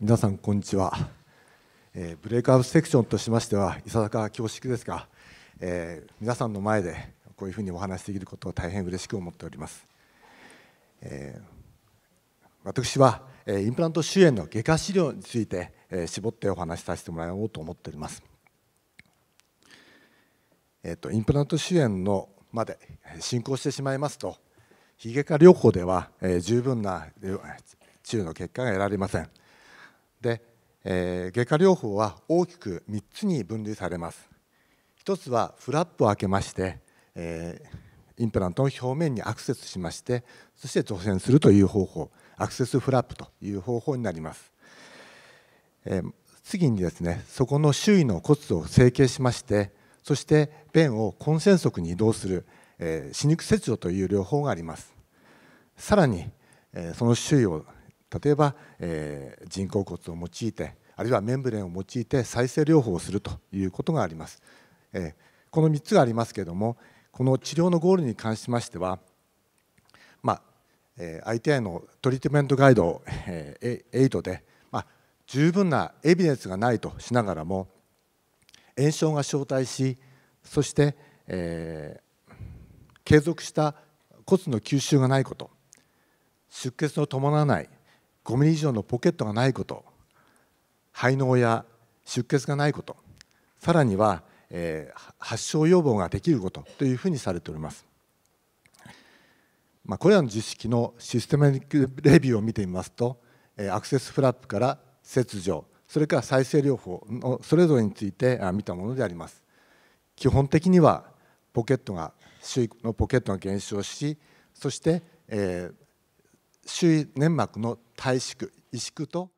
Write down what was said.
皆さんこんにちは、えー、ブレイクアウトセクションとしましてはいささか恐縮ですが、えー、皆さんの前でこういうふうにお話しできることを大変嬉しく思っております、えー、私は、えインプラント周辺の外科治療について、え絞ってお話しさせてもらおうと思っておりますえっ、とインプラント周辺のまで進行してしまいますと非外科療法では、え十分な治療の結果が得られません、で、えー、外科療法は大きく3つに分類されます1つはフラップを開けまして、えー、インプラントの表面にアクセスしましてそして除染するという方法アクセスフラップという方法になります、えー、次にですねそこの周囲の骨を成形しましてそして便を根栓塞に移動する、えー、歯肉切除という療法がありますさらに、えー、その周囲を例えば、えー、人工骨を用いてあるいはメンブレンを用いて再生療法をするということがあります、えー、この3つがありますけれどもこの治療のゴールに関しましては、まあえ ITI のトリートメントガイド、えー、8で、まあ、十分なエビデンスがないとしながらも炎症が招待しそして、えー、継続した骨の吸収がないこと出血の伴わない5ミリ以上のポケットがないこと肺のや出血がないことさらには、えー、発症予防ができることというふうにされております、まあ、これらの実識のシステムレビューを見てみますと、えー、アクセスフラップから切除それから再生療法のそれぞれについて見たものであります基本的にはポケットが周囲のポケットが減少しそして、えー、周囲粘膜の大宿萎縮と